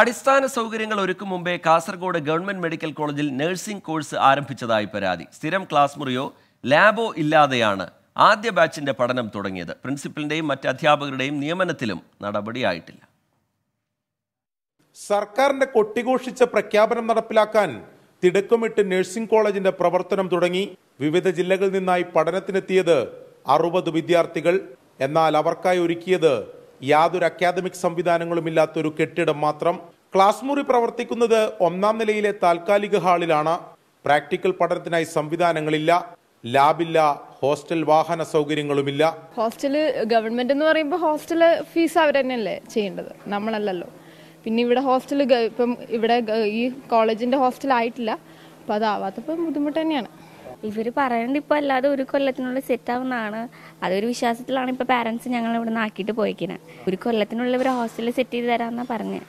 അടിസ്ഥാന സൗകര്യങ്ങൾ ഒരുക്കും മുമ്പേ കാസർഗോഡ് ഗവൺമെന്റ് മെഡിക്കൽ കോളേജിൽ നഴ്സിംഗ് കോഴ്സ് ആരംഭിച്ചതായി പരാതി സ്ഥിരം ക്ലാസ് മുറിയോ ലാബോ ഇല്ലാതെയാണ് ആദ്യ ബാച്ചിന്റെ പഠനം തുടങ്ങിയത് പ്രിൻസിപ്പലിന്റെയും മറ്റ് അധ്യാപകരുടെയും നിയമനത്തിലും നടപടിയായിട്ടില്ല സർക്കാരിന്റെ കൊട്ടിഘോഷിച്ച പ്രഖ്യാപനം നടപ്പിലാക്കാൻ തിടുക്കമിട്ട് നഴ്സിംഗ് കോളേജിന്റെ പ്രവർത്തനം തുടങ്ങി വിവിധ ജില്ലകളിൽ നിന്നായി പഠനത്തിനെത്തിയത് അറുപത് വിദ്യാർത്ഥികൾ എന്നാൽ അവർക്കായി ഒരുക്കിയത് യാതൊരു അക്കാദമിക് സംവിധാനങ്ങളുമില്ലാത്ത ഒരു കെട്ടിടം മാത്രം ക്ലാസ് മുറി പ്രവർത്തിക്കുന്നത് ഒന്നാം നിലയിലെ താൽക്കാലിക ഹാളിലാണ് പ്രാക്ടിക്കൽ പഠനത്തിനായി സംവിധാനങ്ങളില്ല ലാബില്ല ഹോസ്റ്റൽ വാഹന സൗകര്യങ്ങളുമില്ല ഹോസ്റ്റല് ഗവൺമെന്റ് എന്ന് പറയുമ്പോൾ ഹോസ്റ്റല് ഫീസ് അവർ തന്നെയല്ലേ ചെയ്യേണ്ടത് നമ്മളല്ലല്ലോ പിന്നെ ഇവിടെ ഹോസ്റ്റൽ ഇപ്പം ഇവിടെ ഈ കോളേജിന്റെ ഹോസ്റ്റൽ ആയിട്ടില്ല അപ്പൊ അതാവാത്തപ്പം ബുദ്ധിമുട്ട് തന്നെയാണ് ഇവർ പറയണ്ട് ഇപ്പോൾ അല്ലാതെ ഒരു കൊല്ലത്തിനുള്ളിൽ സെറ്റാവുന്നതാണ് അതൊരു വിശ്വാസത്തിലാണ് ഇപ്പോൾ പാരൻസ് ഞങ്ങൾ ഇവിടെ ആക്കിയിട്ട് പോയിക്കുന്നത് ഒരു കൊല്ലത്തിനുള്ളിൽ ഇവർ ഹോസ്റ്റലിൽ സെറ്റ് ചെയ്ത് തരാമെന്നാണ് പറഞ്ഞത്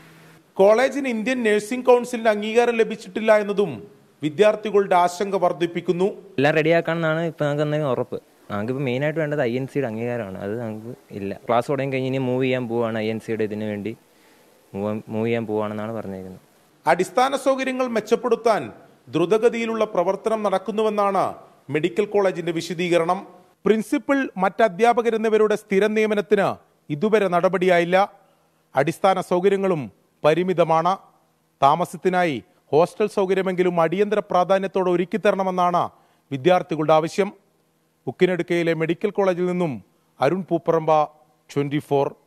കോളേജിന് ഇന്ത്യൻ നഴ്സിംഗ് കൗൺസിലിന്റെ അംഗീകാരം ലഭിച്ചിട്ടില്ല എന്നതും വിദ്യാർത്ഥികളുടെ ആശങ്ക വർദ്ധിപ്പിക്കുന്നു എല്ലാം റെഡിയാക്കാണെന്നാണ് ഇപ്പോൾ നമുക്ക് ഉറപ്പ് മെയിൻ ആയിട്ട് വേണ്ടത് ഐ എൻ സിയുടെ അംഗീകാരമാണ് അത് നമുക്ക് ഇല്ല ക്ലാസ് തുടങ്ങി കഴിഞ്ഞ് ഇനി മൂവ് ചെയ്യാൻ പോവാണ് ഐ എൻ സിയുടെ ഇതിനു വേണ്ടി മൂവ് ചെയ്യാൻ പോവാണെന്നാണ് പറഞ്ഞിരിക്കുന്നത് അടിസ്ഥാന സൗകര്യങ്ങൾ മെച്ചപ്പെടുത്താൻ ദ്രുതഗതിയിലുള്ള പ്രവർത്തനം നടക്കുന്നുവെന്നാണ് മെഡിക്കൽ കോളേജിന്റെ വിശദീകരണം പ്രിൻസിപ്പൽ മറ്റ് എന്നിവരുടെ സ്ഥിര നിയമനത്തിന് ഇതുവരെ നടപടിയായില്ല അടിസ്ഥാന സൗകര്യങ്ങളും പരിമിതമാണ് താമസത്തിനായി ഹോസ്റ്റൽ സൗകര്യമെങ്കിലും അടിയന്തര പ്രാധാന്യത്തോടെ ഒരുക്കി തരണമെന്നാണ് വിദ്യാർത്ഥികളുടെ ആവശ്യം ഉക്കിനെടുക്കയിലെ മെഡിക്കൽ കോളേജിൽ നിന്നും അരുൺ പൂപ്പറമ്പ ട്വൻറ്റി